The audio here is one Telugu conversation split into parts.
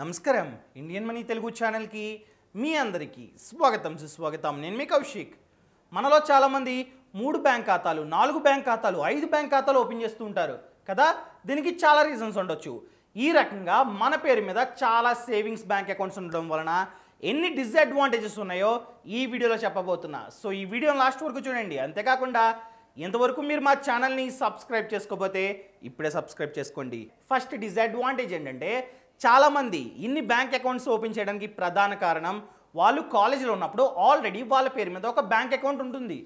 నమస్కారం ఇండియన్ మనీ తెలుగు ఛానల్కి మీ అందరికీ స్వాగతం సుస్వాగతం నేను మీ కౌశిక్ మనలో చాలామంది మూడు బ్యాంక్ ఖాతాలు నాలుగు బ్యాంక్ ఖాతాలు ఐదు బ్యాంక్ ఖాతాలు ఓపెన్ చేస్తూ ఉంటారు కదా దీనికి చాలా రీజన్స్ ఉండొచ్చు ఈ రకంగా మన పేరు మీద చాలా సేవింగ్స్ బ్యాంక్ అకౌంట్స్ ఉండడం వలన ఎన్ని డిస్అడ్వాంటేజెస్ ఉన్నాయో ఈ వీడియోలో చెప్పబోతున్నా సో ఈ వీడియోని లాస్ట్ వరకు చూడండి అంతేకాకుండా ఇంతవరకు మీరు మా ఛానల్ని సబ్స్క్రైబ్ చేసుకోకపోతే ఇప్పుడే సబ్స్క్రైబ్ చేసుకోండి ఫస్ట్ డిస్అడ్వాంటేజ్ ఏంటంటే చాలామంది ఇన్ని బ్యాంక్ అకౌంట్స్ ఓపెన్ చేయడానికి ప్రధాన కారణం వాళ్ళు కాలేజీలో ఉన్నప్పుడు ఆల్రెడీ వాళ్ళ పేరు మీద ఒక బ్యాంక్ అకౌంట్ ఉంటుంది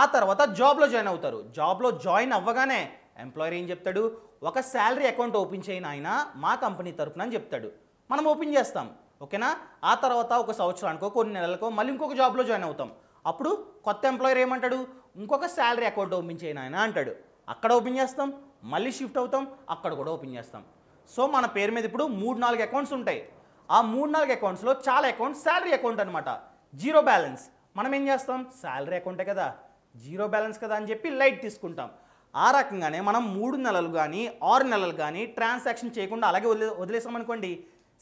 ఆ తర్వాత జాబ్లో జాయిన్ అవుతారు జాబ్లో జాయిన్ అవ్వగానే ఎంప్లాయర్ ఏం చెప్తాడు ఒక శాలరీ అకౌంట్ ఓపెన్ చేయని ఆయన మా కంపెనీ తరఫున అని చెప్తాడు మనం ఓపెన్ చేస్తాం ఓకేనా ఆ తర్వాత ఒక సంవత్సరానికో కొన్ని నెలలకో మళ్ళీ ఇంకొక జాబ్లో జాయిన్ అవుతాం అప్పుడు కొత్త ఎంప్లాయర్ ఏమంటాడు ఇంకొక శాలరీ అకౌంట్ ఓపెన్ చేయని ఆయన అంటాడు అక్కడ ఓపెన్ చేస్తాం మళ్ళీ షిఫ్ట్ అవుతాం అక్కడ కూడా ఓపెన్ చేస్తాం సో మన పేరు మీద ఇప్పుడు మూడు నాలుగు అకౌంట్స్ ఉంటాయి ఆ మూడు నాలుగు అకౌంట్స్లో చాలా అకౌంట్స్ శాలరీ అకౌంట్ అనమాట జీరో బ్యాలెన్స్ మనం ఏం చేస్తాం శాలరీ అకౌంటే కదా జీరో బ్యాలెన్స్ కదా అని చెప్పి లైట్ తీసుకుంటాం ఆ రకంగానే మనం మూడు నెలలు కానీ ఆరు నెలలు కానీ ట్రాన్సాక్షన్ చేయకుండా అలాగే వదిలే వదిలేసామనుకోండి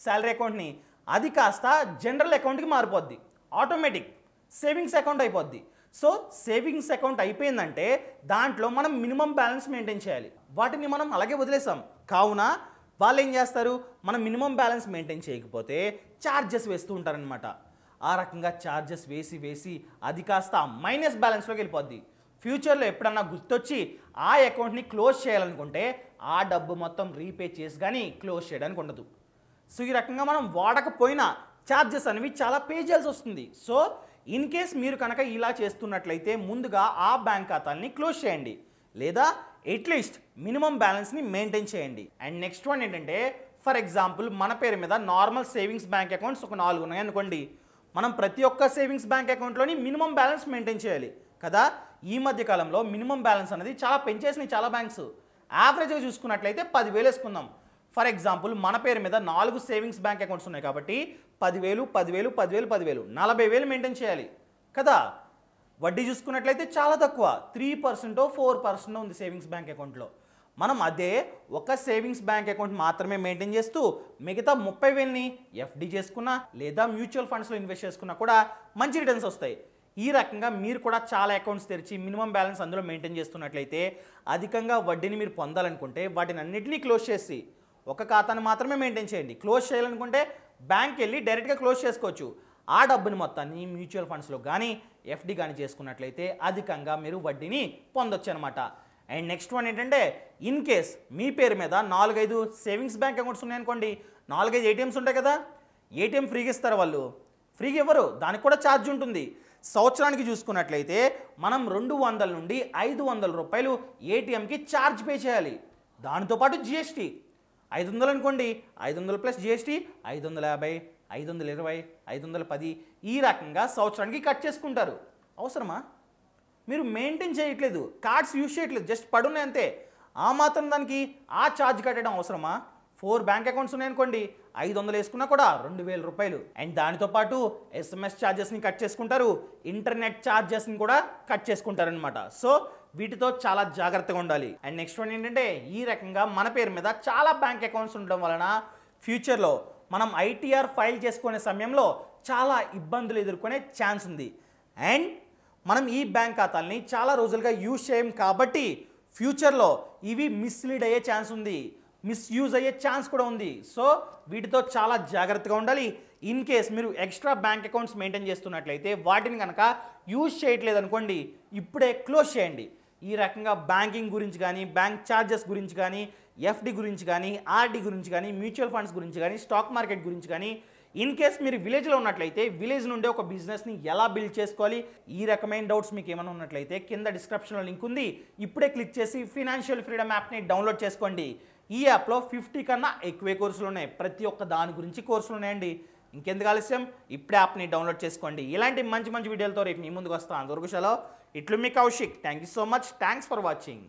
శాలరీ అకౌంట్ని అది కాస్త జనరల్ అకౌంట్కి మారిపోద్ది ఆటోమేటిక్ సేవింగ్స్ అకౌంట్ అయిపోద్ది సో సేవింగ్స్ అకౌంట్ అయిపోయిందంటే దాంట్లో మనం మినిమం బ్యాలెన్స్ మెయింటైన్ చేయాలి వాటిని మనం అలాగే వదిలేసాం కావున వాళ్ళు ఏం చేస్తారు మనం మినిమం బ్యాలెన్స్ మెయింటైన్ చేయకపోతే ఛార్జెస్ వేస్తూ ఉంటారనమాట ఆ రకంగా ఛార్జెస్ వేసి వేసి అది కాస్త మైనస్ బ్యాలెన్స్లోకి వెళ్ళిపోద్ది ఫ్యూచర్లో ఎప్పుడన్నా గుర్తొచ్చి ఆ అకౌంట్ని క్లోజ్ చేయాలనుకుంటే ఆ డబ్బు మొత్తం రీపే చేసి కానీ క్లోజ్ చేయడానికి ఉండదు సో ఈ రకంగా మనం వాడకపోయినా ఛార్జెస్ అనేవి చాలా పే చేయాల్సి వస్తుంది సో ఇన్ కేస్ మీరు కనుక ఇలా చేస్తున్నట్లయితే ముందుగా ఆ బ్యాంక్ ఖాతాల్ని క్లోజ్ చేయండి లేదా ఎట్లీస్ట్ మినిమం బ్యాలెన్స్ని మెయింటైన్ చేయండి అండ్ నెక్స్ట్ వన్ ఏంటంటే ఫర్ ఎగ్జాంపుల్ మన పేరు మీద నార్మల్ సేవింగ్స్ బ్యాంక్ అకౌంట్స్ ఒక నాలుగు ఉన్నాయి అనుకోండి మనం ప్రతి ఒక్క సేవింగ్స్ బ్యాంక్ అకౌంట్లోని మినిమం బ్యాలెన్స్ మెయింటైన్ చేయాలి కదా ఈ మధ్య కాలంలో మినిమం బ్యాలెన్స్ అనేది చాలా పెంచేసినాయి చాలా బ్యాంక్స్ యావరేజ్గా చూసుకున్నట్లయితే పదివేలు వేసుకుందాం ఫర్ ఎగ్జాంపుల్ మన పేరు మీద నాలుగు సేవింగ్స్ బ్యాంక్ అకౌంట్స్ ఉన్నాయి కాబట్టి పదివేలు పదివేలు పదివేలు పదివేలు నలభై వేలు మెయింటైన్ చేయాలి కదా వడ్డీ చూసుకున్నట్లయితే చాలా తక్కువ త్రీ పర్సెంటో ఫోర్ పర్సెంటో ఉంది సేవింగ్స్ బ్యాంక్ అకౌంట్లో మనం అదే ఒక సేవింగ్స్ బ్యాంక్ అకౌంట్ మాత్రమే మెయింటైన్ చేస్తూ మిగతా ముప్పై వేలని ఎఫ్డి చేసుకున్నా లేదా మ్యూచువల్ ఫండ్స్లో ఇన్వెస్ట్ చేసుకున్నా కూడా మంచి రిటర్న్స్ వస్తాయి ఈ రకంగా మీరు కూడా చాలా అకౌంట్స్ తెరిచి మినిమం బ్యాలెన్స్ అందులో మెయింటైన్ చేస్తున్నట్లయితే అధికంగా వడ్డీని మీరు పొందాలనుకుంటే వాటిని అన్నింటినీ క్లోజ్ చేసి ఒక ఖాతాను మాత్రమే మెయింటైన్ చేయండి క్లోజ్ చేయాలనుకుంటే బ్యాంక్ వెళ్ళి డైరెక్ట్గా క్లోజ్ చేసుకోవచ్చు ఆ డబ్బుని మొత్తాన్ని మ్యూచువల్ ఫండ్స్లో కానీ ఎఫ్డి కానీ చేసుకున్నట్లయితే అధికంగా మీరు వడ్డీని పొందొచ్చు అనమాట అండ్ నెక్స్ట్ వన్ ఏంటంటే ఇన్ కేస్ మీ పేరు మీద నాలుగైదు సేవింగ్స్ బ్యాంక్ అకౌంట్స్ ఉన్నాయనుకోండి నాలుగైదు ఏటీఎమ్స్ ఉంటాయి కదా ఏటీఎం ఫ్రీగా ఇస్తారు వాళ్ళు ఫ్రీగా ఇవ్వరు దానికి కూడా ఛార్జ్ ఉంటుంది సంవత్సరానికి చూసుకున్నట్లయితే మనం రెండు వందల నుండి ఐదు వందల రూపాయలు ఏటీఎంకి ఛార్జ్ పే చేయాలి దానితో పాటు జిఎస్టీ ఐదు వందలు అనుకోండి ఐదు వందలు ప్లస్ జిఎస్టీ ఐదు వందల యాభై ఐదు వందల ఇరవై ఐదు వందల పది ఈ రకంగా సంవత్సరానికి కట్ చేసుకుంటారు అవసరమా మీరు మెయింటైన్ చేయట్లేదు కార్డ్స్ యూజ్ చేయట్లేదు జస్ట్ పడున్నాయి అంతే ఆ మాత్రం దానికి ఆ ఛార్జ్ కట్టడం అవసరమా ఫోర్ బ్యాంక్ అకౌంట్స్ ఉన్నాయనుకోండి ఐదు వందలు వేసుకున్నా కూడా రెండు వేల రూపాయలు అండ్ దానితో పాటు ఎస్ఎంఎస్ ఛార్జెస్ని కట్ చేసుకుంటారు ఇంటర్నెట్ ఛార్జెస్ని కూడా కట్ చేసుకుంటారనమాట సో వీటితో చాలా జాగ్రత్తగా ఉండాలి అండ్ నెక్స్ట్ వన్ ఏంటంటే ఈ రకంగా మన పేరు మీద చాలా బ్యాంక్ అకౌంట్స్ ఉండడం వలన ఫ్యూచర్లో మనం ఐటీఆర్ ఫైల్ చేసుకునే సమయంలో చాలా ఇబ్బందులు ఎదుర్కొనే ఛాన్స్ ఉంది అండ్ మనం ఈ బ్యాంక్ ఖాతాల్ని చాలా రోజులుగా యూజ్ చేయం కాబట్టి ఫ్యూచర్లో ఇవి మిస్లీడ్ అయ్యే ఛాన్స్ ఉంది మిస్యూజ్ అయ్యే ఛాన్స్ కూడా ఉంది సో వీటితో చాలా జాగ్రత్తగా ఉండాలి ఇన్ కేస్ మీరు ఎక్స్ట్రా బ్యాంక్ అకౌంట్స్ మెయింటైన్ చేస్తున్నట్లయితే వాటిని కనుక యూజ్ చేయట్లేదు అనుకోండి ఇప్పుడే క్లోజ్ చేయండి ఈ రకంగా బ్యాంకింగ్ గురించి కానీ బ్యాంక్ ఛార్జెస్ గురించి కానీ ఎఫ్డి గురించి కానీ ఆర్డీ గురించి కానీ మ్యూచువల్ ఫండ్స్ గురించి కానీ స్టాక్ మార్కెట్ గురించి కానీ ఇన్ కేస్ మీరు విలేజ్లో ఉన్నట్లయితే విలేజ్ నుండే ఒక బిజినెస్ని ఎలా బిల్డ్ చేసుకోవాలి ఈ రకమైన డౌట్స్ మీకు ఏమైనా ఉన్నట్లయితే కింద డిస్క్రిప్షన్లో లింక్ ఉంది ఇప్పుడే క్లిక్ చేసి ఫినాన్షియల్ ఫ్రీడమ్ యాప్ని డౌన్లోడ్ చేసుకోండి ఈ యాప్లో ఫిఫ్టీ కన్నా ఎక్కువే కోర్సులు ఉన్నాయి ప్రతి ఒక్క దాని గురించి కోర్సులు ఉన్నాయండి ఇంకెందుకు ఆలస్యం ఇప్పుడే యాప్ని డౌన్లోడ్ చేసుకోండి ఇలాంటి మంచి మంచి వీడియోలతో రేపు మీ ముందుకు వస్తాను దుర్గుషలో ఇట్లు మీ Kaushik thank you so much thanks for watching